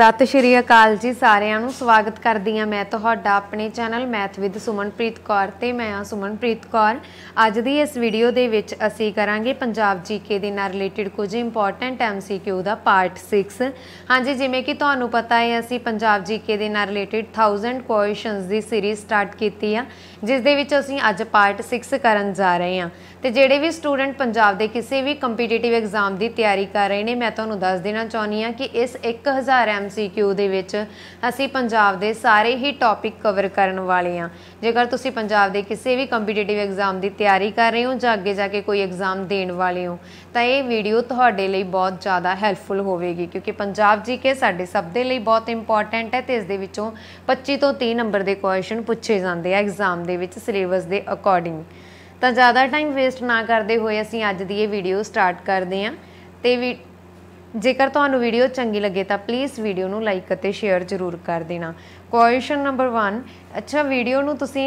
ਸਤਿ ਸ਼੍ਰੀ ਅਕਾਲ ਜੀ ਸਾਰਿਆਂ ਨੂੰ ਸਵਾਗਤ ਕਰਦੀ ਆ ਮੈਂ ਤੁਹਾਡਾ ਆਪਣੇ channel math with Sumanpreet Kaur ਤੇ ਮੈਂ ਆ ਸੁਮਨਪ੍ਰੀਤ ਕੌਰ ਅੱਜ ਦੀ ਇਸ ਵੀਡੀਓ ਦੇ ਵਿੱਚ ਅਸੀਂ ਕਰਾਂਗੇ ਪੰਜਾਬ ਜੀਕੇ ਦੇ ਨਾਲ ਰਿਲੇਟਡ ਕੁਝ ਇੰਪੋਰਟੈਂਟ ਐਮਸੀਕਿਊ ਦਾ ਪਾਰਟ 6 ਹਾਂਜੀ ਜਿਵੇਂ ਕਿ ਤੁਹਾਨੂੰ ਪਤਾ ਹੈ ਅਸੀਂ ਪੰਜਾਬ ਜੀਕੇ ਦੇ ਨਾਲ ਰਿਲੇਟਡ 1000 ਕੁਐਸਚਨਸ ਦੀ ਸੀਰੀਜ਼ ਸਟਾਰਟ ਕੀਤੀ ਆ ਜਿਸ ਦੇ ਵਿੱਚ ਅਸੀਂ ਅੱਜ ਪਾਰਟ 6 ਕਰਨ ਜਾ ਰਹੇ ਹਾਂ ਤੇ ਜਿਹੜੇ ਵੀ ਸਟੂਡੈਂਟ ਪੰਜਾਬ ਦੇ ਕਿਸੇ ਵੀ ਕੰਪੀਟੀਟਿਵ ਐਗਜ਼ਾਮ ਦੀ ਤਿਆਰੀ ਕਰ ਰਹੇ ਨੇ ਮੈਂ ਤੁਹਾਨੂੰ ਦੱਸ ਦੇਣਾ ਚਾਹੁੰਦੀ ਹਾਂ ਕਿ ਇਸ 1000 MCQ ਦੇ ਵਿੱਚ ਅਸੀਂ ਪੰਜਾਬ ਦੇ ਸਾਰੇ ਹੀ ਟੌਪਿਕ ਕਵਰ ਕਰਨ ਵਾਲੇ ਹਾਂ ਜੇਕਰ ਤੁਸੀਂ ਪੰਜਾਬ ਦੇ ਕਿਸੇ ਵੀ ਕੰਪੀਟੀਟਿਵ ਐਗਜ਼ਾਮ ਦੀ ਤਿਆਰੀ ਕਰ ਰਹੇ ਹੋ ਜਾਂ ਅੱਗੇ ਜਾ ਕੇ ਕੋਈ ਐਗਜ਼ਾਮ ਦੇਣ ਵਾਲੇ ਹੋ ਤਾਂ ਇਹ ਵੀਡੀਓ ਤੁਹਾਡੇ ਲਈ ਬਹੁਤ ਜ਼ਿਆਦਾ ਹੈਲਪਫੁਲ ਹੋਵੇਗੀ ਕਿਉਂਕਿ ਪੰਜਾਬ ਜੀਕੇ ਸਾਡੇ ਸਭ ਦੇ ਲਈ ਬਹੁਤ ਇੰਪੋਰਟੈਂਟ ਹੈ ਤੇ ਇਸ ਦੇ ਵਿੱਚੋਂ 25 ਤੋਂ 30 ਨੰਬਰ ਦੇ ਕੁਐਸਚਨ ਪੁੱਛੇ ਜਾਂਦੇ ਆ ਐਗਜ਼ਾਮ ਦੇ ਵਿੱਚ ਸਿਲੇਬਸ ਦੇ ਅਕੋਰਡਿੰਗ ਤਾਂ ਜ਼ਿਆਦਾ ਟਾਈਮ ਵੇਸਟ ਨਾ ਕਰਦੇ ਹੋਏ ਅਸੀਂ ਅੱਜ ਦੀ ਇਹ ਵੀਡੀਓ ਸਟਾਰਟ ਕਰਦੇ ਹਾਂ ਤੇ ਵੀ ਜੇਕਰ ਤੁਹਾਨੂੰ ਵੀਡੀਓ ਚੰਗੀ ਲੱਗੇ ਤਾਂ ਪਲੀਜ਼ ਵੀਡੀਓ ਨੂੰ ਲਾਈਕ ਅਤੇ ਸ਼ੇਅਰ ਜ਼ਰੂਰ ਕਰ ਦੇਣਾ ਕੁਐਸਚਨ ਨੰਬਰ 1 ਅੱਛਾ ਵੀਡੀਓ ਨੂੰ ਤੁਸੀਂ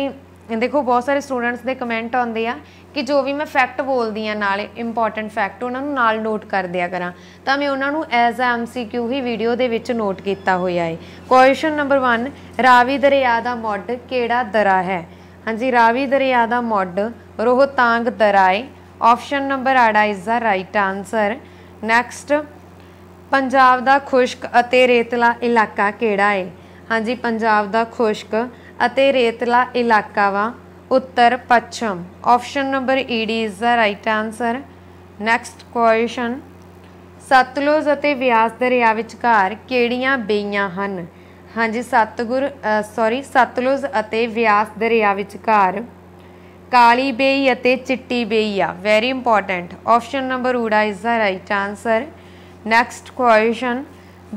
ਦੇਖੋ ਬਹੁਤ ਸਾਰੇ ਸਟੂਡੈਂਟਸ ਦੇ ਕਮੈਂਟ ਆਉਂਦੇ ਆ ਕਿ ਜੋ ਵੀ ਮੈਂ ਫੈਕਟ ਬੋਲਦੀ ਆ ਨਾਲ ਇੰਪੋਰਟੈਂਟ ਫੈਕਟ ਉਹਨਾਂ ਨੂੰ ਨਾਲ ਨੋਟ ਕਰ ਦਿਆ ਕਰਾਂ ਤਾਂ ਮੈਂ ਉਹਨਾਂ ਨੂੰ ਐਜ਼ ਅ ਐਮਸੀਕਿਊ ਹੀ ਵੀਡੀਓ ਦੇ ਵਿੱਚ ਨੋਟ ਕੀਤਾ ਹੋਇਆ ਹੈ ਕੁਐਸਚਨ ਨੰਬਰ 1 ਰਾਵੀ ਦਰਿਆ ਦਾ ਮੋਡ ਕਿਹੜਾ ਦਰਾ ਹੈ ਹਾਂਜੀ ਰਾਵੀ ਦਰਿਆ ਦਾ ਮੋਡ ਰੋਹਤਾਂਗ ਦਰਾਏ option number 8 is the right answer next Punjab ਦਾ ਖੁਸ਼ਕ ਅਤੇ ਰੇਤਲਾ ਇਲਾਕਾ ਕਿਹੜਾ ਹੈ ਹਾਂਜੀ ਪੰਜਾਬ ਦਾ ਖੁਸ਼ਕ ਅਤੇ ਰੇਤਲਾ ਇਲਾਕਾ ਵਾ ਉੱਤਰ ਪੱਛਮ ਆਪਸ਼ਨ ਨੰਬਰ ਈਡੀ is the right answer next question Satluj ਅਤੇ ਵਿਆਸ ਦਰਿਆ ਵਿਚਕਾਰ ਕਿਹੜੀਆਂ ਬੇਈਆਂ ਹਨ ਹਾਂਜੀ ਸਤਗੁਰ ਸੌਰੀ ਸਤਲੁਜ ਅਤੇ ਵਿਆਸ ਦਰਿਆ ਵਿਚਕਾਰ ਕਾਲੀ ਬੇਈ ਅਤੇ ਚਿੱਟੀ ਬੇਈ ਆ ਵੈਰੀ ਇੰਪੋਰਟੈਂਟ ਆਪਸ਼ਨ ਨੰਬਰ ਊੜਾ is the right answer next question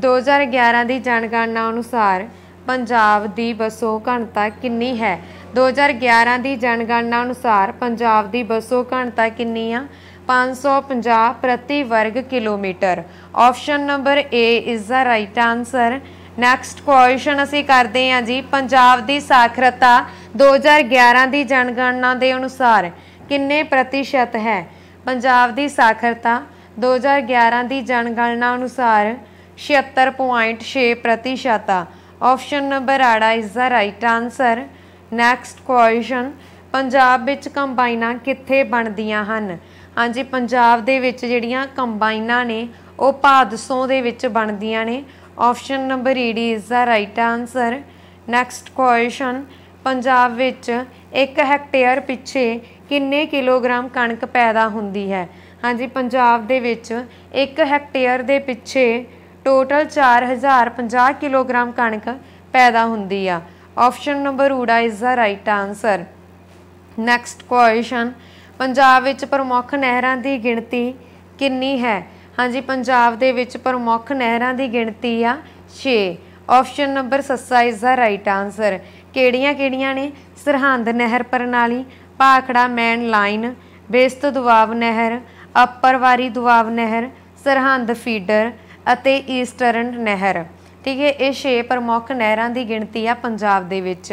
2011 ਦੀ ਜਨਗਣਨਾ ਅਨੁਸਾਰ ਪੰਜਾਬ ਦੀ ਬਸੋ ਘਣਤਾ ਕਿੰਨੀ ਹੈ 2011 ਦੀ ਜਨਗਣਨਾ ਅਨੁਸਾਰ ਪੰਜਾਬ ਦੀ ਬਸੋ ਘਣਤਾ ਕਿੰਨੀ ਆ 550 ਪ੍ਰਤੀ ਵਰਗ kilometre option number A is the right answer next question ਅਸੀਂ ਕਰਦੇ ਹਾਂ ਜੀ ਪੰਜਾਬ ਦੀ ਸਾਖਰਤਾ 2011 ਦੀ ਜਨਗਣਨਾ ਦੇ ਅਨੁਸਾਰ ਕਿੰਨੇ ਪ੍ਰਤੀਸ਼ਤ ਹੈ ਪੰਜਾਬ ਦੀ ਸਾਖਰਤਾ 2011 ਦੀ ਜਨਗਣਨਾ ਅਨੁਸਾਰ 76.6 ਪ੍ਰਤੀਸ਼ਤ ਆ option number 8 is the right answer next question Punjab ਵਿੱਚ ਕੰਬਾਈਨਾਂ ਕਿੱਥੇ ਬਣਦੀਆਂ ਹਨ ਹਾਂਜੀ ਪੰਜਾਬ ਦੇ ਵਿੱਚ ਜਿਹੜੀਆਂ ਕੰਬਾਈਨਾਂ ਨੇ ਉਹ ਭਾਦਸੋਂ ਦੇ ਵਿੱਚ ਬਣਦੀਆਂ ਨੇ ਆਪਸ਼ਨ ਨੰਬਰ ਈਡੀ is the right answer next question Punjab ਵਿੱਚ 1 ਹੈਕਟੇਅਰ ਪਿੱਛੇ ਕਿੰਨੇ ਕਿਲੋਗ੍ਰਾਮ ਕਣਕ ਪੈਦਾ ਹੁੰਦੀ ਹੈ ਹਾਂਜੀ ਪੰਜਾਬ ਦੇ ਵਿੱਚ 1 ਹੈਕਟੇਅਰ ਦੇ ਪਿੱਛੇ ਟੋਟਲ 4050 ਕਿਲੋਗ੍ਰਾਮ ਕਣਕ ਪੈਦਾ ਹੁੰਦੀ ਆ ਆਪਸ਼ਨ ਨੰਬਰ ਊੜਾ is the right answer next question Punjab ਵਿੱਚ ਪ੍ਰਮੁੱਖ ਨਹਿਰਾਂ ਦੀ ਗਿਣਤੀ ਕਿੰਨੀ ਹੈ ਹਾਂਜੀ ਪੰਜਾਬ ਦੇ ਵਿੱਚ ਪ੍ਰਮੁੱਖ ਨਹਿਰਾਂ ਦੀ ਗਿਣਤੀ ਆ 6 option number 7 is the right answer ਕਿਹੜੀਆਂ-ਕਿਹੜੀਆਂ ਨੇ ਸਰਹੰਦ ਨਹਿਰ ਪ੍ਰਣਾਲੀ ਪਾਖੜਾ ਮੈਨ ਲਾਈਨ ਬੇਸਤ ਦੁਆਬ ਨਹਿਰ ਅਪਰਵਾਰੀ ਦੁਆਬ ਨਹਿਰ ਸਰਹੰਦ ਫੀਡਰ ਅਤੇ ਈਸਟਰਨ ਨਹਿਰ ਠੀਕ ਹੈ ਇਹ 6 ਪ੍ਰਮੁੱਖ ਨਹਿਰਾਂ ਦੀ ਗਿਣਤੀ ਆ ਪੰਜਾਬ ਦੇ ਵਿੱਚ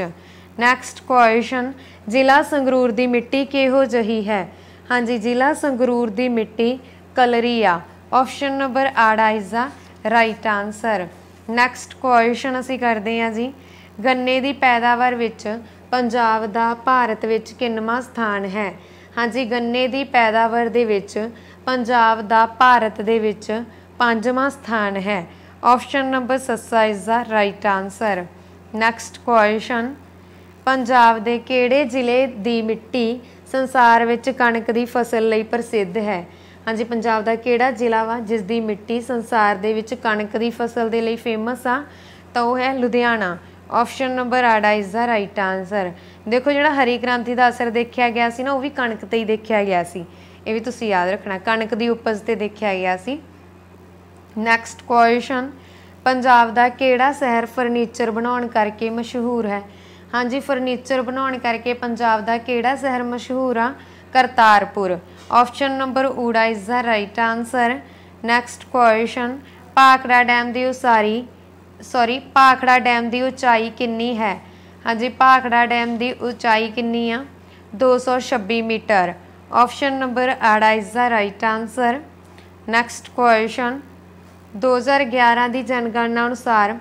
ਨੈਕਸਟ ਕੁਐਸਚਨ ਜ਼ਿਲ੍ਹਾ ਸੰਗਰੂਰ ਦੀ ਮਿੱਟੀ ਕਿਹੋ ਜਹੀ ਹੈ ਹਾਂਜੀ ਜ਼ਿਲ੍ਹਾ ਸੰਗਰੂਰ ਦੀ ਮਿੱਟੀ ਕਲਰੀ ਆ ਆਪਸ਼ਨ ਨੰਬਰ ਆੜਾ is the right answer next question ਅਸੀਂ ਕਰਦੇ ਹਾਂ ਜੀ ਗੰਨੇ ਦੀ ਪੈਦਾਵਾਰ ਵਿੱਚ ਪੰਜਾਬ ਦਾ ਭਾਰਤ ਵਿੱਚ ਕਿੰਨਵਾਂ ਸਥਾਨ ਹੈ ਹਾਂਜੀ ਗੰਨੇ ਦੀ ਪੈਦਾਵਾਰ ਦੇ ਵਿੱਚ ਪੰਜਾਬ ਦਾ ਭਾਰਤ ਦੇ ਵਿੱਚ ਪੰਜਵਾਂ ਸਥਾਨ ਹੈ option number 7 is the right answer next question Punjab ਦੇ ਕਿਹੜੇ ਜ਼ਿਲ੍ਹੇ ਦੀ ਮਿੱਟੀ ਸੰਸਾਰ ਵਿੱਚ ਕਣਕ ਦੀ ਫਸਲ ਲਈ ਪ੍ਰਸਿੱਧ ਹੈ ਹਾਂਜੀ ਪੰਜਾਬ ਦਾ ਕਿਹੜਾ ਜ਼ਿਲ੍ਹਾ ਵਾ ਜਿਸ ਦੀ ਮਿੱਟੀ ਸੰਸਾਰ ਦੇ ਵਿੱਚ ਕਣਕ ਦੀ ਫਸਲ ਦੇ ਲਈ ਫੇਮਸ ਆ ਤਾਂ ਉਹ ਹੈ Ludhiana option number 8 is the right answer ਦੇਖੋ ਜਿਹੜਾ ਹਰੀ ਕ੍ਰਾਂਤੀ ਦਾ ਅਸਰ ਦੇਖਿਆ ਗਿਆ ਸੀ ਨਾ ਉਹ ਵੀ ਕਣਕ ਤੇ ਹੀ ਦੇਖਿਆ ਗਿਆ ਸੀ ਇਹ ਵੀ ਤੁਸੀਂ ਯਾਦ ਰੱਖਣਾ ਕਣਕ ਦੀ ਉਪਜ ਤੇ ਦੇਖਿਆ ਗਿਆ ਸੀ ਨੈਕਸਟ ਕੁਐਸਚਨ ਪੰਜਾਬ ਦਾ ਕਿਹੜਾ ਸ਼ਹਿਰ ਫਰਨੀਚਰ ਬਣਾਉਣ ਕਰਕੇ ਮਸ਼ਹੂਰ ਹੈ ਹਾਂਜੀ ਫਰਨੀਚਰ ਬਣਾਉਣ ਕਰਕੇ ਪੰਜਾਬ ਦਾ ਕਿਹੜਾ ਸ਼ਹਿਰ ਮਸ਼ਹੂਰ ਆ ਕਰਤਾਰਪੁਰ ਆਪਸ਼ਨ ਨੰਬਰ ਊੜਾ is the right answer next question Bhakra dam ਦੀ ਉਸਾਰੀ ਸੌਰੀ ਪਾਖੜਾ ਡੈਮ ਦੀ ਉਚਾਈ ਕਿੰਨੀ ਹੈ ਹਾਂਜੀ ਪਾਖੜਾ ਡੈਮ ਦੀ ਉਚਾਈ ਕਿੰਨੀ ਆ 226 ਮੀਟਰ ਆਪਸ਼ਨ ਨੰਬਰ ਆੜਾ is the right answer next question 2011 ਦੀ ਜਨਗਣਨਾ ਅਨੁਸਾਰ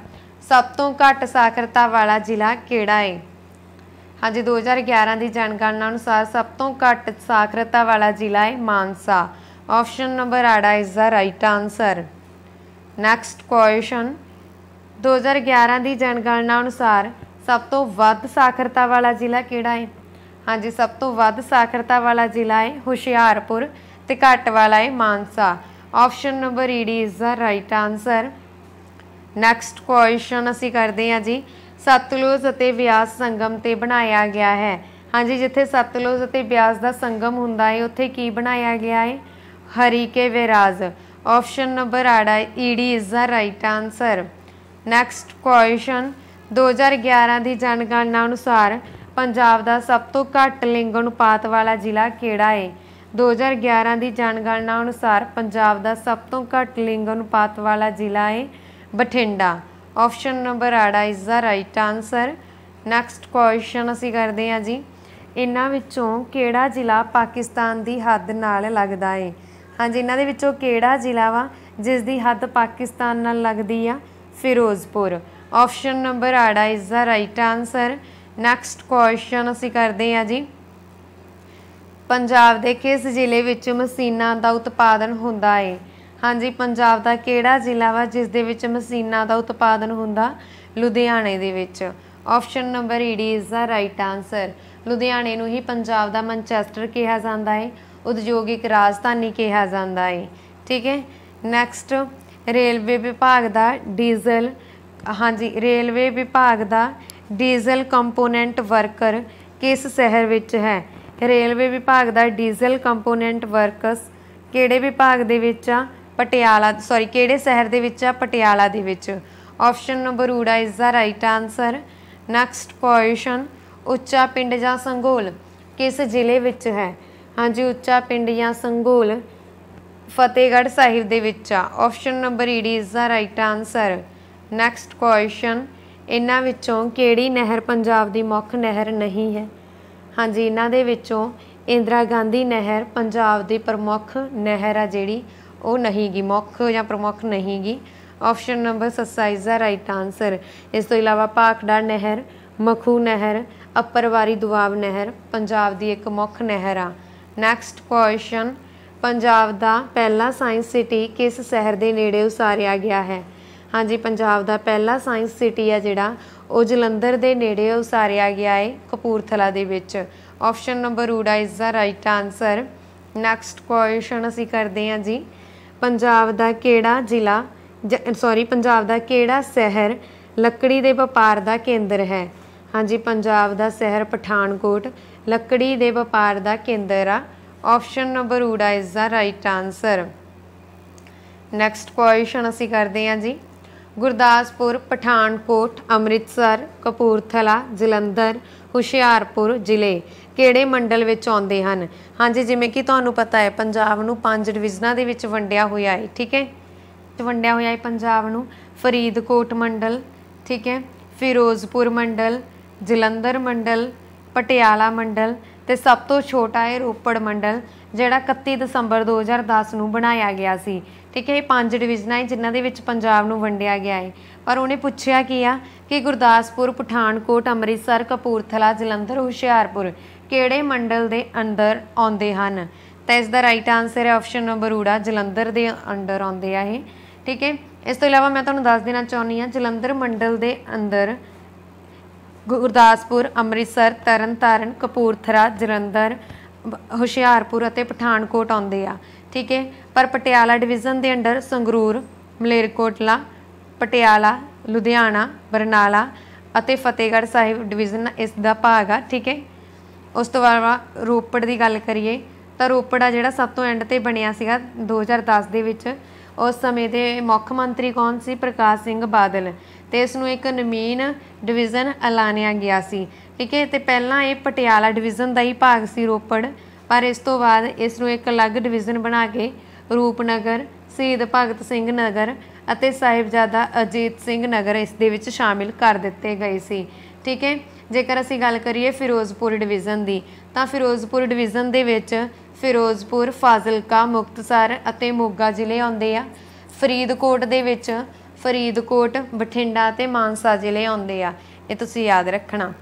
ਸਭ ਤੋਂ ਘੱਟ ਸਾਖਰਤਾ ਵਾਲਾ ਜ਼ਿਲ੍ਹਾ ਕਿਹੜਾ ਹੈ ਹਾਂਜੀ 2011 ਦੀ ਜਨਗਣਨਾ ਅਨੁਸਾਰ ਸਭ ਤੋਂ ਘੱਟ ਸਾਖਰਤਾ ਵਾਲਾ ਜ਼ਿਲ੍ਹਾ ਹੈ Mansa option number 8 is the right answer next question 2011 ਦੀ ਜਨਗਣਨਾ ਅਨੁਸਾਰ ਸਭ ਤੋਂ ਵੱਧ ਸਾਖਰਤਾ ਵਾਲਾ ਜ਼ਿਲ੍ਹਾ ਕਿਹੜਾ ਹੈ ਹਾਂਜੀ ਸਭ ਤੋਂ ਵੱਧ ਸਾਖਰਤਾ ਵਾਲਾ ਜ਼ਿਲ੍ਹਾ ਹੈ ਹੁਸ਼ਿਆਰਪੁਰ ਤੇ ਘੱਟ ਵਾਲਾ ਹੈ ਮਾਨਸਾ ਆਪਸ਼ਨ ਨੰਬਰ ਈਡੀ is the right answer next question ਅਸੀਂ ਕਰਦੇ ਹਾਂ ਜੀ ਸਤਲੁਜ ਅਤੇ ਬਿਆਸ ਸੰਗਮ ਤੇ ਬਣਾਇਆ ਗਿਆ ਹੈ ਹਾਂਜੀ ਜਿੱਥੇ ਸਤਲੁਜ ਅਤੇ ਬਿਆਸ ਦਾ ਸੰਗਮ ਹੁੰਦਾ ਹੈ ਉੱਥੇ ਕੀ ਬਣਾਇਆ ਗਿਆ ਹੈ ਹਰੀਕੇ ਵਿਰਾਜ ਆਪਸ਼ਨ ਨੰਬਰ 8 ਈਡੀ is the right answer next question 2011 ਦੀ ਜਨਗਣਨਾ ਅਨੁਸਾਰ ਪੰਜਾਬ ਦਾ ਸਭ ਤੋਂ ਘੱਟ ਲਿੰਗ ਅਨੁਪਾਤ ਵਾਲਾ ਜ਼ਿਲ੍ਹਾ ਕਿਹੜਾ ਹੈ 2011 ਦੀ ਜਨਗਣਨਾ ਅਨੁਸਾਰ ਪੰਜਾਬ ਦਾ ਸਭ ਤੋਂ ਘੱਟ ਲਿੰਗ ਅਨੁਪਾਤ ਵਾਲਾ ਜ਼ਿਲ੍ਹਾ ਹੈ ਬਠਿੰਡਾ ਆਪਸ਼ਨ ਨੰਬਰ ਆੜਾ is the right answer next question ਅਸੀਂ ਕਰਦੇ ਹਾਂ ਜੀ ਇਹਨਾਂ ਵਿੱਚੋਂ ਕਿਹੜਾ ਜ਼ਿਲ੍ਹਾ ਪਾਕਿਸਤਾਨ ਦੀ ਹੱਦ ਨਾਲ ਲੱਗਦਾ ਹੈ ਹਾਂਜੀ ਇਹਨਾਂ ਦੇ ਵਿੱਚੋਂ ਕਿਹੜਾ ਜ਼ਿਲ੍ਹਾ ਵਾ ਜਿਸ ਦੀ ਹੱਦ ਪਾਕਿਸਤਾਨ ਨਾਲ ਲੱਗਦੀ ਆ ਫਿਰੋਜ਼ਪੁਰ ਆਪਸ਼ਨ ਨੰਬਰ ਆੜਾ is the right answer next question ਅਸੀਂ ਕਰਦੇ ਹਾਂ ਜੀ ਪੰਜਾਬ ਦੇ ਕਿਸ ਜ਼ਿਲ੍ਹੇ ਵਿੱਚ ਮਸ਼ੀਨਾਂ ਦਾ ਉਤਪਾਦਨ ਹੁੰਦਾ ਹੈ ਹਾਂਜੀ ਪੰਜਾਬ ਦਾ ਕਿਹੜਾ ਜ਼ਿਲ੍ਹਾ ਵਾ ਜਿਸ ਦੇ ਵਿੱਚ ਮਸ਼ੀਨਾਂ ਦਾ ਉਤਪਾਦਨ ਹੁੰਦਾ ਲੁਧਿਆਣੇ ਦੇ ਵਿੱਚ ਆਪਸ਼ਨ ਨੰਬਰ ਈਡੀ ਇਜ਼ ਦਾ ਰਾਈਟ ਆਨਸਰ ਲੁਧਿਆਣੇ ਨੂੰ ਹੀ ਪੰਜਾਬ ਦਾ ਮੈਂਚੈਸਟਰ ਕਿਹਾ ਜਾਂਦਾ ਹੈ ਉਦਯੋਗਿਕ ਰਾਜਧਾਨੀ ਕਿਹਾ ਜਾਂਦਾ ਹੈ ਠੀਕ ਹੈ ਨੈਕਸਟ ਰੇਲਵੇ ਵਿਭਾਗ ਦਾ ਡੀਜ਼ਲ ਹਾਂਜੀ ਰੇਲਵੇ ਵਿਭਾਗ ਦਾ ਡੀਜ਼ਲ ਕੰਪੋਨੈਂਟ ਵਰਕਰ ਕਿਸ ਸ਼ਹਿਰ ਵਿੱਚ ਹੈ ਰੇਲਵੇ ਵਿਭਾਗ ਦਾ ਡੀਜ਼ਲ ਕੰਪੋਨੈਂਟ ਵਰਕਸ ਕਿਹੜੇ ਵਿਭਾਗ ਦੇ ਵਿੱਚ ਆ ਪਟਿਆਲਾ ਸੌਰੀ ਕਿਹੜੇ ਸ਼ਹਿਰ ਦੇ ਵਿੱਚ ਆ ਪਟਿਆਲਾ ਦੇ ਵਿੱਚ ਆਪਸ਼ਨ ਨੰਬਰ ਊੜਾ is the right answer next question Uchha Pind ਜਾਂ ਸੰਗੋਲ ਕਿਸ ਜ਼ਿਲ੍ਹੇ ਵਿੱਚ ਹੈ ਹਾਂਜੀ ਉੱਚਾ ਪਿੰਡ ਜਾਂ ਸੰਗੋਲ ਫਤਿਹਗੜ੍ਹ ਸਾਹਿਬ ਦੇ ਵਿੱਚ ਆ ਆਪਸ਼ਨ ਨੰਬਰ ਈ is the right answer next question ਇਹਨਾਂ ਵਿੱਚੋਂ ਕਿਹੜੀ ਨਹਿਰ ਪੰਜਾਬ ਦੀ ਮੁੱਖ ਨਹਿਰ ਨਹੀਂ ਹੈ ਹਾਂਜੀ ਇਹਨਾਂ ਦੇ ਵਿੱਚੋਂ ਇੰਦਰਾ ਗਾਂਧੀ ਨਹਿਰ ਪੰਜਾਬ ਦੀ ਪ੍ਰਮੁੱਖ ਨਹਿਰ ਆ ਜਿਹੜੀ ਉਹ ਨਹੀਂਗੀ ਮੁੱਖ ਜਾਂ ਪ੍ਰਮੁੱਖ ਨਹੀਂਗੀ option number 27 the right answer ਇਸ ਤੋਂ ਇਲਾਵਾ ਪਾਕੜਾ ਨਹਿਰ ਮਖੂ ਨਹਿਰ ਅਪਰਵਾਰੀ ਦੁਆਬ ਨਹਿਰ ਪੰਜਾਬ ਦੀ ਇੱਕ ਮੁੱਖ ਨਹਿਰ ਆ ਨੈਕਸਟ ਕੁਐਸਚਨ ਪੰਜਾਬ ਦਾ ਪਹਿਲਾ ਸਾਇੰਸ ਸਿਟੀ ਕਿਸ ਸ਼ਹਿਰ ਦੇ ਨੇੜੇ ਉਸਾਰਿਆ ਗਿਆ ਹੈ ਹਾਂਜੀ ਪੰਜਾਬ ਦਾ ਪਹਿਲਾ ਸਾਇੰਸ ਸਿਟੀ ਆ ਜਿਹੜਾ ਉਹ ਜਲੰਧਰ ਦੇ ਨੇੜੇ ਉਸਾਰਿਆ ਗਿਆ ਹੈ ਕਪੂਰਥਲਾ ਦੇ ਵਿੱਚ ਆਪਸ਼ਨ ਨੰਬਰ ਊੜਾ is the right answer next question ਅਸੀਂ ਕਰਦੇ ਹਾਂ ਜੀ ਪੰਜਾਬ ਦਾ ਕਿਹੜਾ ਜ਼ਿਲ੍ਹਾ ਸੌਰੀ ਪੰਜਾਬ ਦਾ ਕਿਹੜਾ ਸ਼ਹਿਰ ਲੱਕੜੀ ਦੇ ਵਪਾਰ ਦਾ ਕੇਂਦਰ ਹੈ ਹਾਂਜੀ ਪੰਜਾਬ ਦਾ ਸ਼ਹਿਰ ਪਠਾਨਕੋਟ ਲੱਕੜੀ ਦੇ ਵਪਾਰ ਦਾ ਕੇਂਦਰ ਆ ਆਪਸ਼ਨ ਨੰਬਰ ਊੜਾ is the right answer next question ਅਸੀਂ ਕਰਦੇ ਹਾਂ ਜੀ ਗੁਰਦਾਸਪੁਰ ਪਠਾਨਕੋਟ ਅੰਮ੍ਰਿਤਸਰ ਕਪੂਰਥਲਾ ਜਲੰਧਰ ਹੁਸ਼ਿਆਰਪੁਰ ਜ਼ਿਲ੍ਹੇ ਕਿਹੜੇ ਮੰਡਲ ਵਿੱਚ ਆਉਂਦੇ ਹਨ ਹਾਂਜੀ ਜਿਵੇਂ ਕਿ ਤੁਹਾਨੂੰ ਪਤਾ ਹੈ ਪੰਜਾਬ ਨੂੰ ਪੰਜ ਡਿਵੀਜ਼ਨਾਂ ਦੇ ਵਿੱਚ ਵੰਡਿਆ ਹੋਇਆ ਹੈ ਠੀਕ ਹੈ ਵੰਡਿਆ ਹੋਇਆ ਹੈ ਪੰਜਾਬ ਨੂੰ ਫਰੀਦਕੋਟ ਮੰਡਲ ਠੀਕ ਹੈ ਫਿਰੋਜ਼ਪੁਰ ਮੰਡਲ ਜਲੰਧਰ ਮੰਡਲ ਪਟਿਆਲਾ ਮੰਡਲ ਤੇ ਸਭ ਤੋਂ ਛੋਟਾ ਹੈ ਰੋਪੜ ਮੰਡਲ ਜਿਹੜਾ 31 ਦਸੰਬਰ 2010 ਨੂੰ ਬਣਾਇਆ ਗਿਆ ਸੀ ਠੀਕ ਹੈ ਇਹ ਪੰਜ ਡਿਵੀਜ਼ਨਾਂ ਹੈ ਜਿਨ੍ਹਾਂ ਦੇ ਵਿੱਚ ਪੰਜਾਬ ਨੂੰ ਵੰਡਿਆ ਗਿਆ ਹੈ ਪਰ ਉਹਨੇ ਪੁੱਛਿਆ ਕੀ ਆ ਕਿ ਗੁਰਦਾਸਪੁਰ ਪਠਾਨਕੋਟ ਅੰਮ੍ਰਿਤਸਰ ਕਪੂਰਥਲਾ ਜਲੰਧਰ ਹੁਸ਼ਿਆਰਪੁਰ ਕਿਹੜੇ ਮੰਡਲ ਦੇ ਅੰਦਰ ਆਉਂਦੇ ਹਨ ਤਾਂ ਇਸ ਦਾ ਰਾਈਟ ਆਨਸਰ ਹੈ ਆਪਸ਼ਨ ਨੰਬਰ ਊੜਾ ਜਲੰਧਰ ਦੇ ਅੰਡਰ ਆਉਂਦੇ ਆ ਇਹ ਠੀਕ ਹੈ ਇਸ ਤੋਂ ਇਲਾਵਾ ਮੈਂ ਤੁਹਾਨੂੰ ਦੱਸ ਦੇਣਾ ਚਾਹੁੰਦੀ ਹਾਂ ਜਲੰਧਰ ਮੰਡਲ ਦੇ ਅੰਦਰ ਗੁਰਦਾਸਪੁਰ ਅੰਮ੍ਰਿਤਸਰ ਤਰਨਤਾਰਨ ਕਪੂਰਥਲਾ ਜਲੰਧਰ ਹੁਸ਼ਿਆਰਪੁਰ ਅਤੇ ਪਠਾਨਕੋਟ ਆਉਂਦੇ ਆ ਠੀਕ ਹੈ ਪਰ ਪਟਿਆਲਾ ਡਿਵੀਜ਼ਨ ਦੇ ਅੰਡਰ ਸੰਗਰੂਰ ਮਲੇਰਕੋਟਲਾ ਪਟਿਆਲਾ ਲੁਧਿਆਣਾ ਬਰਨਾਲਾ ਅਤੇ ਫਤਿਹਗੜ੍ਹ ਸਾਹਿਬ ਡਿਵੀਜ਼ਨ ਇਸ ਦਾ ਭਾਗ ਆ ਠੀਕ ਹੈ ਉਸ ਤੋਂ ਬਾਅਦ ਰੋਪੜ ਦੀ ਗੱਲ ਕਰੀਏ ਤਾਂ ਰੋਪੜ ਆ ਜਿਹੜਾ ਸਭ ਤੋਂ ਐਂਡ ਤੇ ਬਣਿਆ ਸੀਗਾ 2010 ਦੇ ਵਿੱਚ ਉਸ ਸਮੇਂ ਦੇ ਮੁੱਖ ਮੰਤਰੀ ਕੌਣ ਸੀ ਪ੍ਰਕਾਸ਼ ਸਿੰਘ ਬਾਦਲ ਤੇ ਇਸ ਨੂੰ ਇੱਕ ਨਮੀਨ ਡਿਵੀਜ਼ਨ ਐਲਾਨਿਆ ਗਿਆ ਸੀ ਠੀਕ ਹੈ ਤੇ ਪਹਿਲਾਂ ਇਹ ਪਟਿਆਲਾ ਡਿਵੀਜ਼ਨ ਦਾ ਹੀ ਭਾਗ ਸੀ ਰੋਪੜ ਪਰ ਇਸ ਤੋਂ ਬਾਅਦ ਇਸ ਨੂੰ ਇੱਕ ਅਲੱਗ ਡਿਵੀਜ਼ਨ ਬਣਾ ਕੇ ਰੂਪਨਗਰ ਸ਼ਹੀਦ ਭਗਤ ਸਿੰਘ ਨਗਰ ਅਤੇ ਸਾਹਿਬਜ਼ਾਦਾ ਅਜੀਤ ਸਿੰਘ ਨਗਰ ਇਸ ਦੇ ਵਿੱਚ ਸ਼ਾਮਿਲ ਕਰ ਦਿੱਤੇ ਗਏ ਸੀ ਠੀਕ ਹੈ ਜੇਕਰ ਅਸੀਂ ਗੱਲ ਕਰੀਏ ਫਿਰੋਜ਼ਪੁਰ ਡਿਵੀਜ਼ਨ ਦੀ ਤਾਂ ਫਿਰੋਜ਼ਪੁਰ ਡਿਵੀਜ਼ਨ ਦੇ ਵਿੱਚ ਫਿਰੋਜ਼ਪੁਰ ਫਾਜ਼ਿਲਕਾ ਮੁਕਤਸਰ ਅਤੇ ਮੋਗਾ ਜ਼ਿਲ੍ਹੇ ਆਉਂਦੇ ਆ ਫਰੀਦਕੋਟ ਦੇ ਵਿੱਚ ਫਰੀਦਕੋਟ ਬਠਿੰਡਾ ਤੇ ਮਾਨਸਾ ਜ਼ਿਲ੍ਹੇ ਆਉਂਦੇ ਆ ਇਹ ਤੁਸੀਂ ਯਾਦ ਰੱਖਣਾ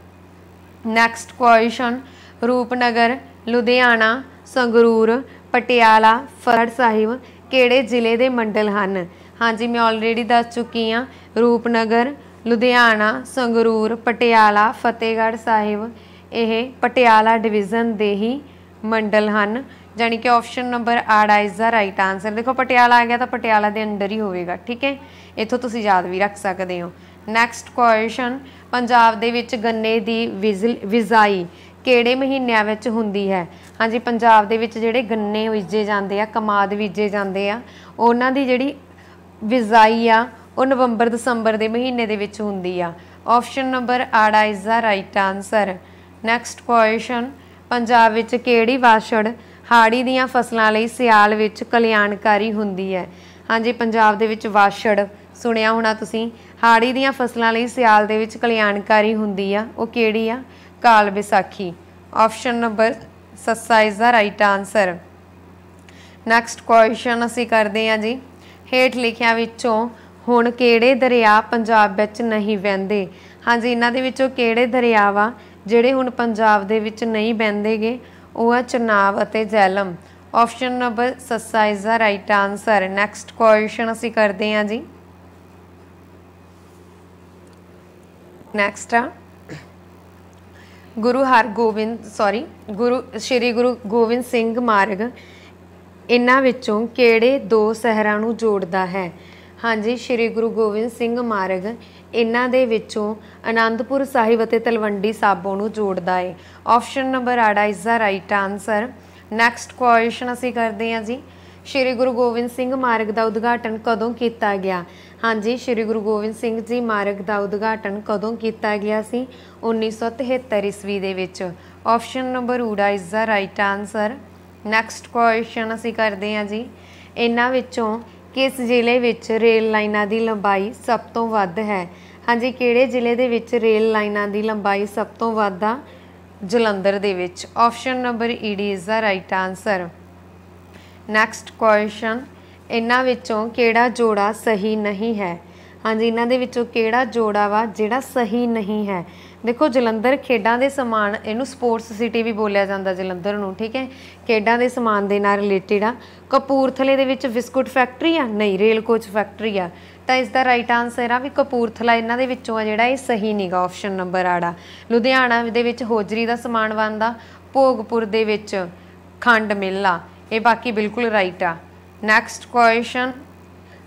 ਨੈਕਸਟ ਕੁਐਸਚਨ ਰੂਪਨਗਰ ਲੁਧਿਆਣਾ ਸੰਗਰੂਰ ਪਟਿਆਲਾ ਫਰੜ ਸਾਹਿਬ ਕਿਹੜੇ ਜ਼ਿਲ੍ਹੇ ਦੇ ਮੰਡਲ ਹਨ ਹਾਂਜੀ ਮੈਂ ਆਲਰੇਡੀ ਦੱਸ ਚੁੱਕੀ ਆ ਰੂਪਨਗਰ ਲੁਧਿਆਣਾ ਸੰਗਰੂਰ ਪਟਿਆਲਾ ਫਤਿਹਗੜ ਸਾਹਿਬ ਇਹ ਪਟਿਆਲਾ ਡਿਵੀਜ਼ਨ ਦੇ ਹੀ ਮੰਡਲ ਹਨ ਜਾਨੀ ਕਿ option number 8 is the right answer ਦੇਖੋ ਪਟਿਆਲਾ ਆ ਗਿਆ ਤਾਂ ਪਟਿਆਲਾ ਦੇ ਅੰਡਰ ਹੀ ਹੋਵੇਗਾ ਠੀਕ ਹੈ ਇੱਥੋਂ ਤੁਸੀਂ ਯਾਦ ਵੀ ਰੱਖ ਸਕਦੇ ਹੋ ਨੈਕਸਟ ਕੁਐਸਚਨ ਪੰਜਾਬ ਦੇ ਵਿੱਚ ਗੰਨੇ ਦੀ ਵਿਜ਼ਾਈ ਕਿਹੜੇ ਮਹੀਨਿਆਂ ਵਿੱਚ ਹੁੰਦੀ ਹੈ ਹਾਂਜੀ ਪੰਜਾਬ ਦੇ ਵਿੱਚ ਜਿਹੜੇ ਗੰਨੇ ਬੀਜੇ ਜਾਂਦੇ ਆ ਕਮਾਦ ਵੀਜੇ ਜਾਂਦੇ ਆ ਉਹਨਾਂ ਦੀ ਜਿਹੜੀ ਵਿਜ਼ਾਈ ਆ ਉਹ ਨਵੰਬਰ ਦਸੰਬਰ ਦੇ ਮਹੀਨੇ ਦੇ ਵਿੱਚ ਹੁੰਦੀ ਆ ਆਪਸ਼ਨ ਨੰਬਰ ਆੜਾ is the right answer next question Punjab ਵਿੱਚ ਕਿਹੜੀ ਵਾਸ਼ੜ ਹਾੜੀ ਦੀਆਂ ਫਸਲਾਂ ਲਈ ਸਿਆਲ ਵਿੱਚ ਕਲਿਆਣਕਾਰੀ ਹੁੰਦੀ ਹੈ ਹਾਂਜੀ ਪੰਜਾਬ ਦੇ ਵਿੱਚ ਵਾਸ਼ੜ ਸੁਣਿਆ ਹੋਣਾ ਤੁਸੀਂ ਹਾੜੀ ਦੀਆਂ ਫਸਲਾਂ ਲਈ ਸਿਆਲ ਦੇ ਵਿੱਚ ਕਲਿਆਣਕਾਰੀ ਹੁੰਦੀ ਆ ਉਹ ਕਿਹੜੀ ਆ ਕਾਲ ਵਿਸਾਖੀ ਆਪਸ਼ਨ ਨੰਬਰ ਸੱਸਾ is the right answer next question ਅਸੀਂ ਕਰਦੇ ਹਾਂ ਜੀ ਹੇਠ ਲਿਖਿਆਂ ਵਿੱਚੋਂ ਹੁਣ ਕਿਹੜੇ ਦਰਿਆ ਪੰਜਾਬ ਵਿੱਚ ਨਹੀਂ ਵਹਿੰਦੇ ਹਾਂਜੀ ਇਹਨਾਂ ਦੇ ਵਿੱਚੋਂ ਕਿਹੜੇ ਦਰਿਆ ਵਾ ਜਿਹੜੇ ਹੁਣ ਪੰਜਾਬ ਦੇ ਵਿੱਚ ਨਹੀਂ ਵਹਿੰਦੇਗੇ ਉਹ ਆ ਚਨਾਬ ਅਤੇ Jhelum option number is the right answer next question ਅਸੀਂ ਕਰਦੇ ਹਾਂ ਜੀ ਨੈਕਸਟ ਆ ਗੁਰੂ ਹਰਗੋਬਿੰਦ ਸੌਰੀ ਗੁਰੂ ਸ਼੍ਰੀ ਗੁਰੂ ਗੋਬਿੰਦ ਸਿੰਘ ਮਾਰਗ ਇਹਨਾਂ ਵਿੱਚੋਂ ਕਿਹੜੇ ਦੋ ਸ਼ਹਿਰਾਂ ਨੂੰ ਜੋੜਦਾ ਹੈ ਹਾਂਜੀ ਸ੍ਰੀ ਗੁਰੂ ਗੋਬਿੰਦ ਸਿੰਘ ਮਾਰਗ ਇਹਨਾਂ ਦੇ ਵਿੱਚੋਂ ਆਨੰਦਪੁਰ ਸਾਹਿਬ ਅਤੇ ਤਲਵੰਡੀ ਸਾਬੋ ਨੂੰ ਜੋੜਦਾ ਹੈ option number 8 is the right answer next question ਅਸੀਂ ਕਰਦੇ ਹਾਂ ਜੀ ਸ਼੍ਰੀ ਗੁਰੂ ਗੋਬਿੰਦ ਸਿੰਘ ਮਾਰਗ ਦਾ ਉਦਘਾਟਨ ਕਦੋਂ ਕੀਤਾ ਗਿਆ ਹਾਂਜੀ ਸ਼੍ਰੀ ਗੁਰੂ ਗੋਬਿੰਦ ਸਿੰਘ ਜੀ ਮਾਰਗ ਦਾ ਉਦਘਾਟਨ ਕਦੋਂ ਕੀਤਾ ਗਿਆ ਸੀ 1973 ਈਸਵੀ ਦੇ ਵਿੱਚ ਆਪਸ਼ਨ ਨੰਬਰ ਊੜਾ is the right answer next question ਅਸੀਂ ਕਰਦੇ ਹਾਂ ਜੀ ਇਹਨਾਂ ਵਿੱਚੋਂ ਕਿਸ ਜ਼ਿਲ੍ਹੇ ਵਿੱਚ ਰੇਲ ਲਾਈਨਾਂ ਦੀ ਲੰਬਾਈ ਸਭ ਤੋਂ ਵੱਧ ਹੈ ਹਾਂਜੀ ਕਿਹੜੇ ਜ਼ਿਲ੍ਹੇ ਦੇ ਵਿੱਚ ਰੇਲ ਲਾਈਨਾਂ ਦੀ ਲੰਬਾਈ ਸਭ ਤੋਂ ਵੱਧ ਆ ਜਲੰਧਰ ਦੇ ਵਿੱਚ ਆਪਸ਼ਨ ਨੰਬਰ ਈ ਡੀ is the right answer next question ਇਹਨਾਂ ਵਿੱਚੋਂ ਕਿਹੜਾ ਜੋੜਾ ਸਹੀ ਨਹੀਂ ਹੈ ਹਾਂਜੀ ਇਹਨਾਂ ਦੇ ਵਿੱਚੋਂ ਕਿਹੜਾ ਜੋੜਾ ਵਾ ਜਿਹੜਾ ਸਹੀ ਨਹੀਂ ਹੈ ਦੇਖੋ ਜਲੰਧਰ ਖੇਡਾਂ ਦੇ ਸਮਾਨ ਇਹਨੂੰ ਸਪੋਰਟਸ ਸਿਟੀ ਵੀ ਬੋਲਿਆ ਜਾਂਦਾ ਜਲੰਧਰ ਨੂੰ ਠੀਕ ਹੈ ਖੇਡਾਂ ਦੇ ਸਮਾਨ ਦੇ ਨਾਲ ਰਿਲੇਟਡ ਆ ਕਪੂਰਥਲੇ ਦੇ ਵਿੱਚ ਬਿਸਕੁਟ ਫੈਕਟਰੀ ਆ ਨਹੀਂ ਰੇਲ ਕੋਚ ਫੈਕਟਰੀ ਆ ਤਾਂ ਇਸ ਦਾ ਰਾਈਟ ਆਨਸਰ ਆ ਵੀ ਕਪੂਰਥਲਾ ਇਹਨਾਂ ਦੇ ਵਿੱਚੋਂ ਆ ਜਿਹੜਾ ਇਹ ਸਹੀ ਨਹੀਂਗਾ ਆਪਸ਼ਨ ਨੰਬਰ ਆੜਾ ਲੁਧਿਆਣਾ ਦੇ ਵਿੱਚ ਹੋਜਰੀ ਦਾ ਸਮਾਨ ਬੰਦਾ ਭੋਗਪੁਰ ਦੇ ਵਿੱਚ ਖੰਡ ਮੇਲਾ ਇਹ ਬਾਕੀ ਬਿਲਕੁਲ ਰਾਈਟ ਆ ਨੈਕਸਟ ਕੁਐਸਚਨ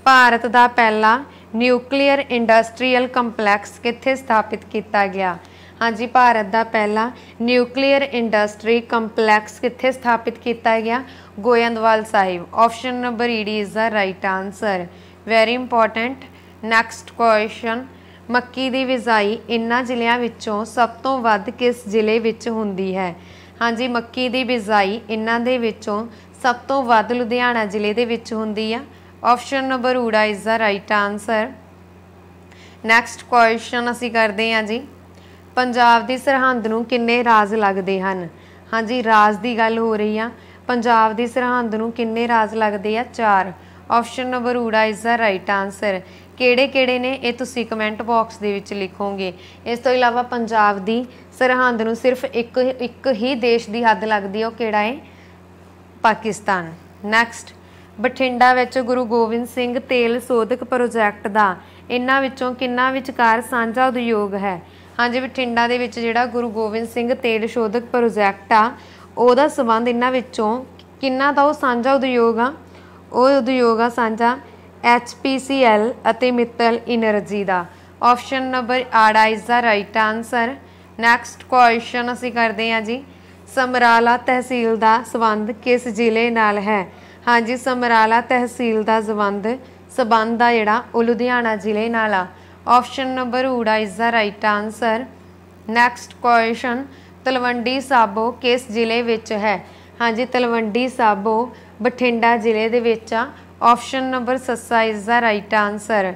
ਭਾਰਤ ਦਾ ਪਹਿਲਾ ਨਿਊਕਲੀਅਰ ਇੰਡਸਟਰੀਅਲ ਕੰਪਲੈਕਸ ਕਿੱਥੇ ਸਥਾਪਿਤ ਕੀਤਾ ਗਿਆ ਹਾਂਜੀ ਭਾਰਤ ਦਾ ਪਹਿਲਾ ਨਿਊਕਲੀਅਰ ਇੰਡਸਟਰੀ ਕੰਪਲੈਕਸ ਕਿੱਥੇ ਸਥਾਪਿਤ ਕੀਤਾ ਗਿਆ Goindwal Sahib option number ED is the right answer very important next question ਮੱਕੀ ਦੀ ਵਿਜ਼ਾਈ ਇਨ੍ਹਾਂ ਜ਼ਿਲ੍ਹਿਆਂ ਵਿੱਚੋਂ ਸਭ ਤੋਂ ਵੱਧ ਕਿਸ ਜ਼ਿਲ੍ਹੇ ਵਿੱਚ ਹੁੰਦੀ ਹੈ ਹਾਂਜੀ ਮੱਕੀ ਦੀ ਵਿਜਾਈ ਇਨ੍ਹਾਂ ਦੇ ਵਿੱਚੋਂ ਸਭ ਤੋਂ ਵੱਧ ਲੁਧਿਆਣਾ ਜ਼ਿਲ੍ਹੇ ਦੇ ਵਿੱਚ ਹੁੰਦੀ ਆ ਆਪਸ਼ਨ ਨੰਬਰ ਊੜਾ is the right answer next question ਅਸੀਂ ਕਰਦੇ ਹਾਂ ਜੀ ਪੰਜਾਬ ਦੀ ਸਰਹੰਦ ਨੂੰ ਕਿੰਨੇ ਰਾਜ ਲੱਗਦੇ ਹਨ ਹਾਂਜੀ ਰਾਜ ਦੀ ਗੱਲ ਹੋ ਰਹੀ ਆ ਪੰਜਾਬ ਦੀ ਸਰਹੰਦ ਨੂੰ ਕਿੰਨੇ ਰਾਜ ਲੱਗਦੇ ਆ ਚਾਰ ਆਪਸ਼ਨ ਨੰਬਰ ਊੜਾ ਇਜ਼ ਦਾ ਰਾਈਟ ਆਨਸਰ ਕਿਹੜੇ-ਕਿਹੜੇ ਨੇ ਇਹ ਤੁਸੀਂ ਕਮੈਂਟ ਬਾਕਸ ਦੇ ਵਿੱਚ ਲਿਖੋਗੇ ਇਸ ਤੋਂ ਇਲਾਵਾ ਪੰਜਾਬ ਦੀ ਸਰਹੰਦ ਨੂੰ ਸਿਰਫ ਇੱਕ ਇੱਕ ਹੀ ਦੇਸ਼ ਦੀ ਹੱਦ ਲੱਗਦੀ ਹੈ ਉਹ ਕਿਹੜਾ ਹੈ ਪਾਕਿਸਤਾਨ ਨੈਕਸਟ ਬਠਿੰਡਾ ਵਿੱਚ ਗੁਰੂ ਗੋਬਿੰਦ ਸਿੰਘ ਤੇਲ ਸੋਧਕ ਪ੍ਰੋਜੈਕਟ ਦਾ ਇਹਨਾਂ ਵਿੱਚੋਂ ਕਿੰਨਾ ਵਿਚਕਾਰ ਸਾਂਝਾ ਉਦਯੋਗ ਹੈ ਹਾਂਜੀ ਬਠਿੰਡਾ ਦੇ ਵਿੱਚ ਜਿਹੜਾ ਗੁਰੂ ਗੋਬਿੰਦ ਸਿੰਘ ਤੇਲ ਸ਼ੋਧਕ ਪ੍ਰੋਜੈਕਟ ਆ ਉਹਦਾ ਸਬੰਧ ਇਹਨਾਂ ਵਿੱਚੋਂ ਕਿੰਨਾ ਦਾ ਉਹ ਸਾਂਝਾ ਉਦਯੋਗ ਆ ਉਹ ਉਦਯੋਗ ਆ ਸਾਂਝਾ HPCL ਅਤੇ ਮਿੱਤਲ એનર્ਜੀ ਦਾ option number 8 is the right answer next question ਅਸੀਂ ਕਰਦੇ ਹਾਂ ਜੀ ਸਮਰਾਲਾ ਤਹਿਸੀਲ ਦਾ ਸਬੰਧ ਕਿਸ ਜ਼ਿਲ੍ਹੇ ਨਾਲ ਹੈ ਹਾਂਜੀ ਸਮਰਾਲਾ ਤਹਿਸੀਲ ਦਾ ਜ਼ਬੰਦ ਸਬੰਧ ਦਾ ਜਿਹੜਾ ਉਹ ਲੁਧਿਆਣਾ ਜ਼ਿਲ੍ਹੇ ਨਾਲ ਆ ਆਪਸ਼ਨ ਨੰਬਰ ਊੜਾ is the right answer next question Talwandi Sabo ਕਿਸ ਜ਼ਿਲ੍ਹੇ ਵਿੱਚ ਹੈ ਹਾਂਜੀ ਤਲਵੰਡੀ ਸਾਬੋ ਬਠਿੰਡਾ ਜ਼ਿਲ੍ਹੇ ਦੇ ਵਿੱਚ ਆ option number 7 is the right answer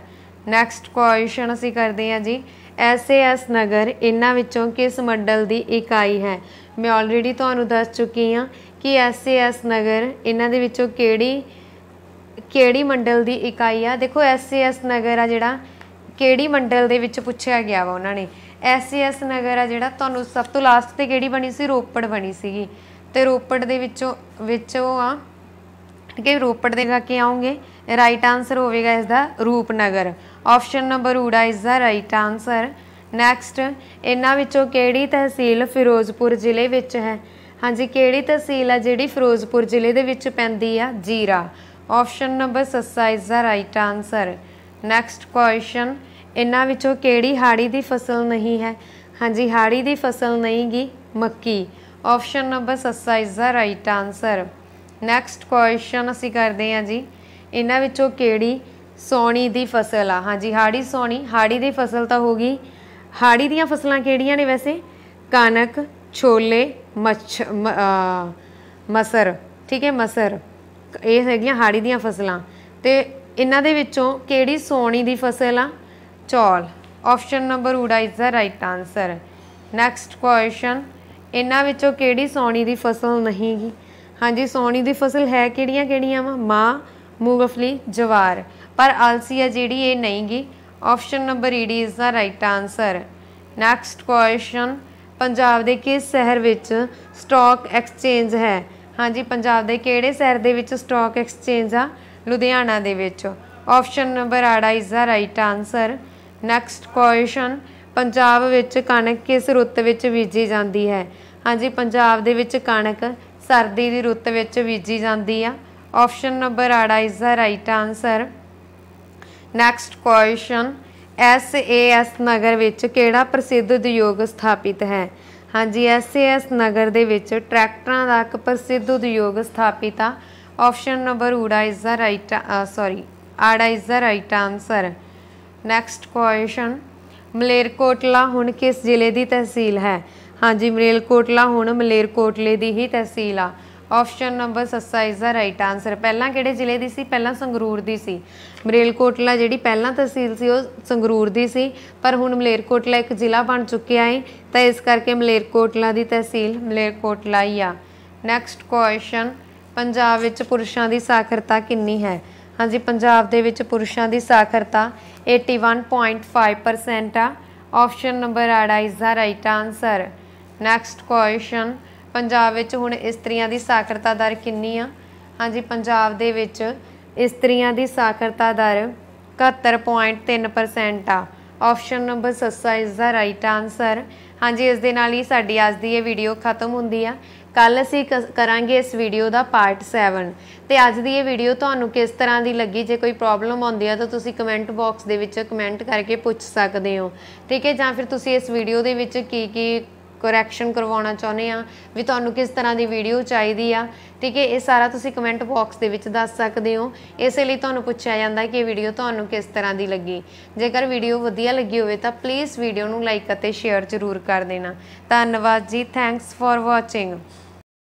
next question ਅਸੀਂ ਕਰਦੇ ਹਾਂ ਜੀ ਐਸ ਨਗਰ ਇਹਨਾਂ ਵਿੱਚੋਂ ਕਿਸ ਮੰਡਲ ਦੀ ਇਕਾਈ ਹੈ ਮੈਂ ਆਲਰੇਡੀ ਤੁਹਾਨੂੰ ਦੱਸ ਚੁੱਕੀ ਹਾਂ ਕਿ ਐਸਏਐਸ ਨਗਰ ਇਹਨਾਂ ਦੇ ਵਿੱਚੋਂ ਕਿਹੜੀ ਕਿਹੜੀ ਮੰਡਲ ਦੀ ਇਕਾਈ ਆ ਦੇਖੋ ਐਸਏਐਸ ਨਗਰ ਆ ਜਿਹੜਾ ਕਿਹੜੀ ਮੰਡਲ ਦੇ ਵਿੱਚ ਪੁੱਛਿਆ ਗਿਆ ਵਾ ਉਹਨਾਂ ਨੇ ਐਸਏਐਸ ਨਗਰ ਆ ਜਿਹੜਾ ਤੁਹਾਨੂੰ ਸਭ ਤੋਂ ਲਾਸਟ ਤੇ ਕਿਹੜੀ ਬਣੀ ਸੀ ਰੋਪੜ ਬਣੀ ਸੀਗੀ ਤੇ ਰੋਪੜ ਦੇ ਵਿੱਚੋਂ ਵਿੱਚੋਂ ਆ ਠੀਕ ਹੈ ਰੋਪੜ ਦੇ ਗਾ ਕੇ ਆਉਂਗੇ ਰਾਈਟ ਆਨਸਰ ਹੋਵੇਗਾ ਇਸ ਦਾ ਰੂਪਨਗਰ ਆਪਸ਼ਨ ਨੰਬਰ ਊੜਾ is the right answer next ਇਹਨਾਂ ਵਿੱਚੋਂ ਕਿਹੜੀ ਤਹਿਸੀਲ ਫਿਰੋਜ਼ਪੁਰ ਜ਼ਿਲ੍ਹੇ ਵਿੱਚ ਹੈ ਹਾਂਜੀ ਕਿਹੜੀ ਤਹਿਸੀਲ ਆ ਜਿਹੜੀ ਫਿਰੋਜ਼ਪੁਰ ਜ਼ਿਲ੍ਹੇ ਦੇ ਵਿੱਚ ਪੈਂਦੀ ਆ Zira option number 7 is the right answer next question ਇਹਨਾਂ ਵਿੱਚੋਂ ਕਿਹੜੀ ਹਾੜੀ ਦੀ ਫਸਲ ਨਹੀਂ ਹੈ ਹਾਂਜੀ ਹਾੜੀ ਦੀ ਫਸਲ ਨਹੀਂਗੀ ਮੱਕੀ option number 7 is the right answer next question ਅਸੀਂ ਕਰਦੇ ਹਾਂ ਜੀ ਇਹਨਾਂ ਵਿੱਚੋਂ ਕਿਹੜੀ ਸੋਣੀ ਦੀ ਫਸਲ ਆ ਹਾਂਜੀ ਹਾੜੀ ਸੋਣੀ ਹਾੜੀ ਦੀ ਫਸਲ ਤਾਂ ਹੋਗੀ ਹਾੜੀ ਦੀਆਂ ਫਸਲਾਂ ਕਿਹੜੀਆਂ ਨੇ ਵੈਸੇ ਕਣਕ ਛੋਲੇ ਮੱਛ ਮਸਰ ਠੀਕ ਹੈ ਮਸਰ ਇਹ ਹੈਗੀਆਂ ਹਾੜੀ ਦੀਆਂ ਫਸਲਾਂ ਤੇ ਇਹਨਾਂ ਦੇ ਵਿੱਚੋਂ ਕਿਹੜੀ ਸੋਣੀ ਦੀ ਫਸਲ ਆ ਚੌਲ ਆਪਸ਼ਨ ਨੰਬਰ ਊੜਾ is the right answer next question ਇਹਨਾਂ ਵਿੱਚੋਂ ਕਿਹੜੀ ਸੋਣੀ ਦੀ ਫਸਲ ਨਹੀਂਗੀ ਹਾਂਜੀ ਸੋਣੀ ਦੀ ਫਸਲ ਹੈ ਕਿਹੜੀਆਂ ਕਿਹੜੀਆਂ ਵਾ ਮਾਂ ਮੂੰਗਫਲੀ ਜਵਾਰ ਪਰ ਆਲਸੀ ਆ ਜਿਹੜੀ ਇਹ ਨਹੀਂਗੀ option number D is the right answer next question Punjab ਦੇ ਕਿਸ ਸ਼ਹਿਰ ਵਿੱਚ ਸਟਾਕ ਐਕਸਚੇਂਜ ਹੈ ਹਾਂਜੀ ਪੰਜਾਬ ਦੇ ਕਿਹੜੇ ਸ਼ਹਿਰ ਦੇ ਵਿੱਚ ਸਟਾਕ ਐਕਸਚੇਂਜ ਆ ਲੁਧਿਆਣਾ ਦੇ ਵਿੱਚ option number 8 is the right answer next question Punjab ਵਿੱਚ ਕਣਕ ਕਿਸ ਰੁੱਤ ਵਿੱਚ ਬੀਜੀ ਜਾਂਦੀ ਹੈ ਹਾਂਜੀ ਪੰਜਾਬ ਦੇ ਵਿੱਚ ਕਣਕ ਸਰਦੀ ਦੀ ਰੁੱਤ ਵਿੱਚ ਬੀਜੀ ਜਾਂਦੀ ਆ option number 8 is the right answer next question SAS Nagar ਵਿੱਚ ਕਿਹੜਾ ਪ੍ਰਸਿੱਧ ਉਦਯੋਗ ਸਥਾਪਿਤ ਹੈ ਹਾਂਜੀ ਐਸਏਐਸ ਨਗਰ ਦੇ ਵਿੱਚ ਟਰੈਕਟਰਾਂ ਦਾ ਇੱਕ ਪ੍ਰਸਿੱਧ ਉਦਯੋਗ ਸਥਾਪਿਤ ਆ ਆਪਸ਼ਨ ਨੰਬਰ ਊੜਾ ਇਜ਼ ਦਾ ਰਾਈਟ ਸੌਰੀ ਆੜਾ is the right answer next question Malerkotla ਹੁਣ ਕਿਸ ਜ਼ਿਲ੍ਹੇ ਦੀ ਤਹਿਸੀਲ ਹੈ ਹਾਂਜੀ ਮਲੇਰਕੋਟਲਾ ਹੁਣ ਮਲੇਰਕੋਟਲੇ ਦੀ ਹੀ ਤਹਿਸੀਲ ਆ option number 7 is the right answer ਪਹਿਲਾਂ ਕਿਹੜੇ ਜ਼ਿਲ੍ਹੇ ਦੀ ਸੀ ਪਹਿਲਾਂ ਸੰਗਰੂਰ ਦੀ ਸੀ ਮਲੇਰਕੋਟਲਾ ਜਿਹੜੀ ਪਹਿਲਾਂ ਤਹਿਸੀਲ ਸੀ ਉਹ ਸੰਗਰੂਰ ਦੀ ਸੀ ਪਰ ਹੁਣ ਮਲੇਰਕੋਟਲਾ ਇੱਕ ਜ਼ਿਲ੍ਹਾ ਬਣ ਚੁੱਕਿਆ ਹੈ ਤਾਂ ਇਸ ਕਰਕੇ ਮਲੇਰਕੋਟਲਾ ਦੀ ਤਹਿਸੀਲ ਮਲੇਰਕੋਟਲਾ ਹੀ ਆ ਨੈਕਸਟ ਕੁਐਸਚਨ ਪੰਜਾਬ ਵਿੱਚ ਪੁਰਸ਼ਾਂ ਦੀ ਸਾਖਰਤਾ ਕਿੰਨੀ ਹੈ ਹਾਂਜੀ ਪੰਜਾਬ ਦੇ ਵਿੱਚ ਪੁਰਸ਼ਾਂ ਦੀ ਸਾਖਰਤਾ 81.5% ਆ option number 8 is the right answer next question Punjab ਵਿੱਚ ਹੁਣ ਇਸਤਰੀਆਂ ਦੀ ਸਾਖਰਤਾ ਦਰ ਕਿੰਨੀ ਆ ਹਾਂਜੀ ਪੰਜਾਬ ਦੇ ਵਿੱਚ ਇਸਤਰੀਆਂ ਦੀ ਸਾਖਰਤਾ ਦਰ 71.3% ਆ ਆਪਸ਼ਨ ਨੰਬਰ 7 ਇਸ ਦਾ ਰਾਈਟ ਆਨਸਰ ਹਾਂਜੀ ਇਸ ਦੇ ਨਾਲ ਹੀ ਸਾਡੀ ਅੱਜ ਦੀ ਇਹ ਵੀਡੀਓ ਖਤਮ ਹੁੰਦੀ ਆ ਕੱਲ ਅਸੀਂ ਕਰਾਂਗੇ ਇਸ ਵੀਡੀਓ ਦਾ ਪਾਰਟ 7 ਤੇ ਅੱਜ ਦੀ ਇਹ ਵੀਡੀਓ ਤੁਹਾਨੂੰ ਕਿਸ ਤਰ੍ਹਾਂ ਦੀ ਲੱਗੀ ਜੇ ਕੋਈ ਪ੍ਰੋਬਲਮ ਆਉਂਦੀ ਆ ਤਾਂ ਤੁਸੀਂ ਕਮੈਂਟ ਬਾਕਸ ਦੇ ਵਿੱਚ ਕਮੈਂਟ ਕਰਕੇ ਪੁੱਛ ਸਕਦੇ ਹੋ ਠੀਕ ਹੈ ਜਾਂ ਫਿਰ ਤੁਸੀਂ ਇਸ ਵੀਡੀਓ ਦੇ ਵਿੱਚ ਕੀ ਕੀ ਕਰੈਕਸ਼ਨ ਕਰਵਾਉਣਾ ਚਾਹੁੰਦੇ ਆ ਵੀ ਤੁਹਾਨੂੰ ਕਿਸ ਤਰ੍ਹਾਂ ਦੀ ਵੀਡੀਓ ਚਾਹੀਦੀ ਆ ਠੀਕ ਹੈ ਇਹ ਸਾਰਾ ਤੁਸੀਂ ਕਮੈਂਟ ਬਾਕਸ ਦੇ ਵਿੱਚ ਦੱਸ ਸਕਦੇ ਹੋ ਇਸੇ ਲਈ ਤੁਹਾਨੂੰ ਪੁੱਛਿਆ ਜਾਂਦਾ ਕਿ ਇਹ ਵੀਡੀਓ ਤੁਹਾਨੂੰ ਕਿਸ ਤਰ੍ਹਾਂ ਦੀ ਲੱਗੀ ਜੇਕਰ ਵੀਡੀਓ ਵਧੀਆ ਲੱਗੀ ਹੋਵੇ ਤਾਂ ਪਲੀਜ਼ ਵੀਡੀਓ ਨੂੰ ਲਾਈਕ ਅਤੇ ਸ਼ੇਅਰ ਜ਼ਰੂਰ ਕਰ ਦੇਣਾ ਧੰਨਵਾਦ ਜੀ ਥੈਂਕਸ ਫॉर ਵਾਚਿੰਗ